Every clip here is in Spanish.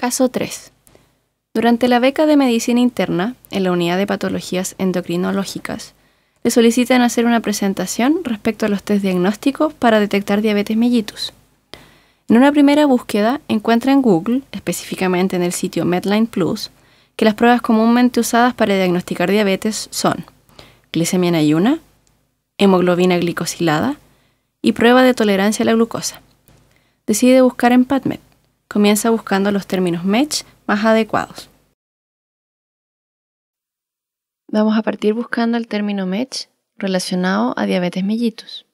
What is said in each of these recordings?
Caso 3. Durante la beca de medicina interna, en la unidad de patologías endocrinológicas, le solicitan hacer una presentación respecto a los test diagnósticos para detectar diabetes mellitus. En una primera búsqueda, encuentra en Google, específicamente en el sitio Medline Plus, que las pruebas comúnmente usadas para diagnosticar diabetes son glicemia en ayuna, hemoglobina glicosilada y prueba de tolerancia a la glucosa. Decide buscar en PubMed Comienza buscando los términos match más adecuados. Vamos a partir buscando el término match relacionado a diabetes mellitus.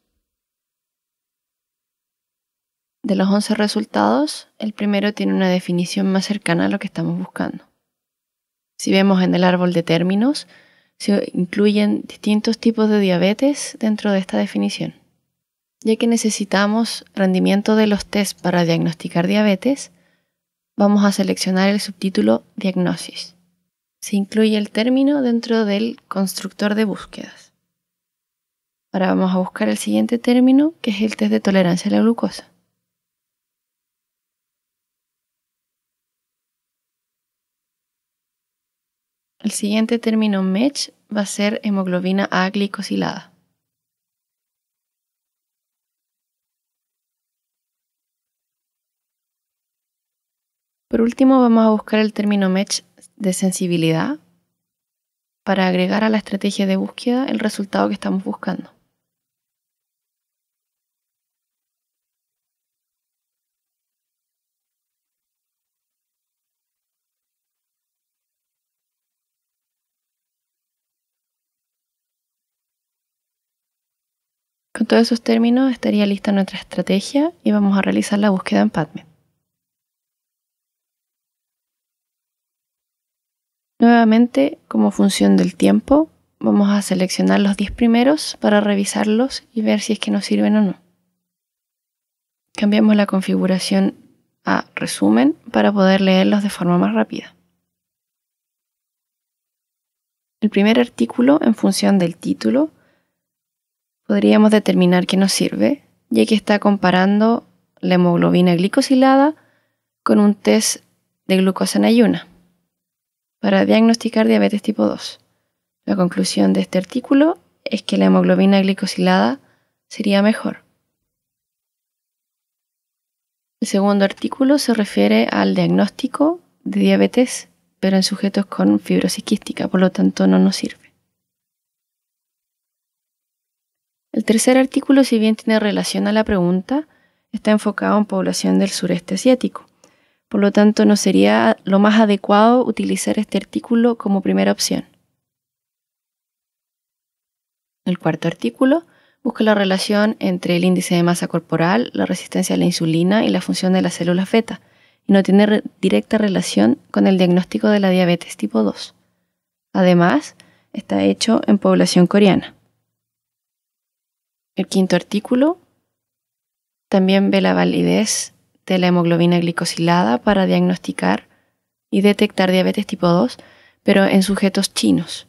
De los 11 resultados, el primero tiene una definición más cercana a lo que estamos buscando. Si vemos en el árbol de términos, se incluyen distintos tipos de diabetes dentro de esta definición ya que necesitamos rendimiento de los test para diagnosticar diabetes, vamos a seleccionar el subtítulo Diagnosis. Se incluye el término dentro del constructor de búsquedas. Ahora vamos a buscar el siguiente término, que es el test de tolerancia a la glucosa. El siguiente término MECH va a ser hemoglobina A glicosilada. Por último, vamos a buscar el término match de sensibilidad para agregar a la estrategia de búsqueda el resultado que estamos buscando. Con todos esos términos estaría lista nuestra estrategia y vamos a realizar la búsqueda en PubMed. Nuevamente, como función del tiempo, vamos a seleccionar los 10 primeros para revisarlos y ver si es que nos sirven o no. Cambiamos la configuración a resumen para poder leerlos de forma más rápida. El primer artículo, en función del título, podríamos determinar que nos sirve, ya que está comparando la hemoglobina glicosilada con un test de glucosa en ayuna para diagnosticar diabetes tipo 2. La conclusión de este artículo es que la hemoglobina glicosilada sería mejor. El segundo artículo se refiere al diagnóstico de diabetes, pero en sujetos con fibrosis quística, por lo tanto no nos sirve. El tercer artículo, si bien tiene relación a la pregunta, está enfocado en población del sureste asiático. Por lo tanto, no sería lo más adecuado utilizar este artículo como primera opción. El cuarto artículo busca la relación entre el índice de masa corporal, la resistencia a la insulina y la función de las células beta, y no tiene directa relación con el diagnóstico de la diabetes tipo 2. Además, está hecho en población coreana. El quinto artículo también ve la validez de la hemoglobina glicosilada para diagnosticar y detectar diabetes tipo 2, pero en sujetos chinos.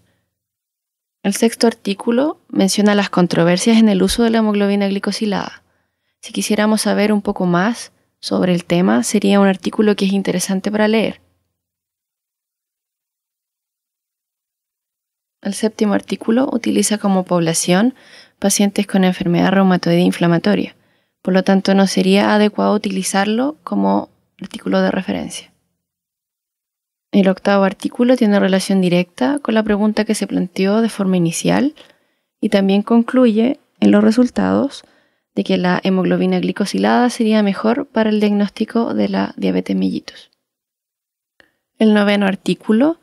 El sexto artículo menciona las controversias en el uso de la hemoglobina glicosilada. Si quisiéramos saber un poco más sobre el tema, sería un artículo que es interesante para leer. El séptimo artículo utiliza como población pacientes con enfermedad reumatoide inflamatoria. Por lo tanto, no sería adecuado utilizarlo como artículo de referencia. El octavo artículo tiene relación directa con la pregunta que se planteó de forma inicial y también concluye en los resultados de que la hemoglobina glicosilada sería mejor para el diagnóstico de la diabetes mellitus. El noveno artículo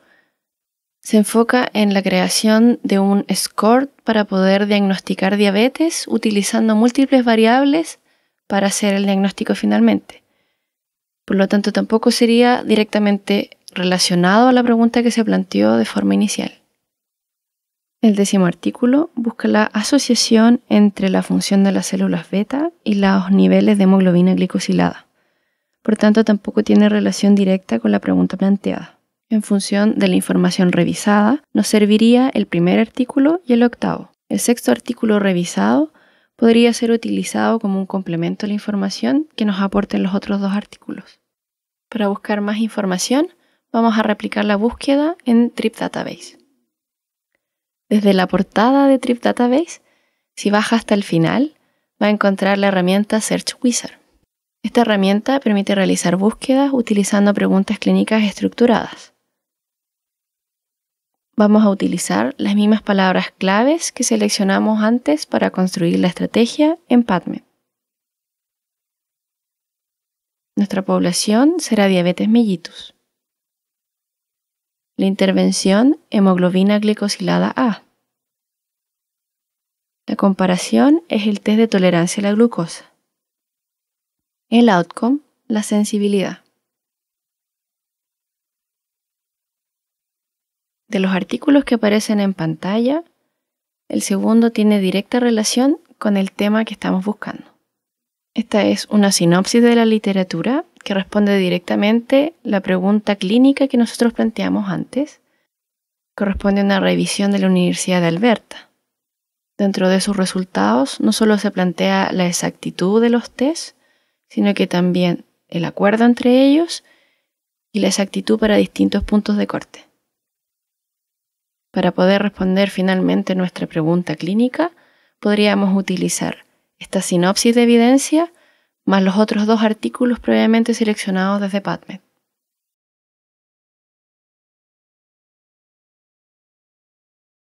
se enfoca en la creación de un score para poder diagnosticar diabetes utilizando múltiples variables para hacer el diagnóstico finalmente. Por lo tanto, tampoco sería directamente relacionado a la pregunta que se planteó de forma inicial. El décimo artículo busca la asociación entre la función de las células beta y los niveles de hemoglobina glicosilada. Por tanto, tampoco tiene relación directa con la pregunta planteada. En función de la información revisada, nos serviría el primer artículo y el octavo. El sexto artículo revisado podría ser utilizado como un complemento a la información que nos aporten los otros dos artículos. Para buscar más información, vamos a replicar la búsqueda en Trip Database. Desde la portada de Trip Database, si baja hasta el final, va a encontrar la herramienta Search Wizard. Esta herramienta permite realizar búsquedas utilizando preguntas clínicas estructuradas. Vamos a utilizar las mismas palabras claves que seleccionamos antes para construir la estrategia en Padme. Nuestra población será diabetes mellitus. La intervención hemoglobina glicosilada A. La comparación es el test de tolerancia a la glucosa. El outcome, la sensibilidad. de los artículos que aparecen en pantalla, el segundo tiene directa relación con el tema que estamos buscando. Esta es una sinopsis de la literatura que responde directamente la pregunta clínica que nosotros planteamos antes. Corresponde a una revisión de la Universidad de Alberta. Dentro de sus resultados no solo se plantea la exactitud de los test, sino que también el acuerdo entre ellos y la exactitud para distintos puntos de corte. Para poder responder finalmente nuestra pregunta clínica, podríamos utilizar esta sinopsis de evidencia más los otros dos artículos previamente seleccionados desde PubMed.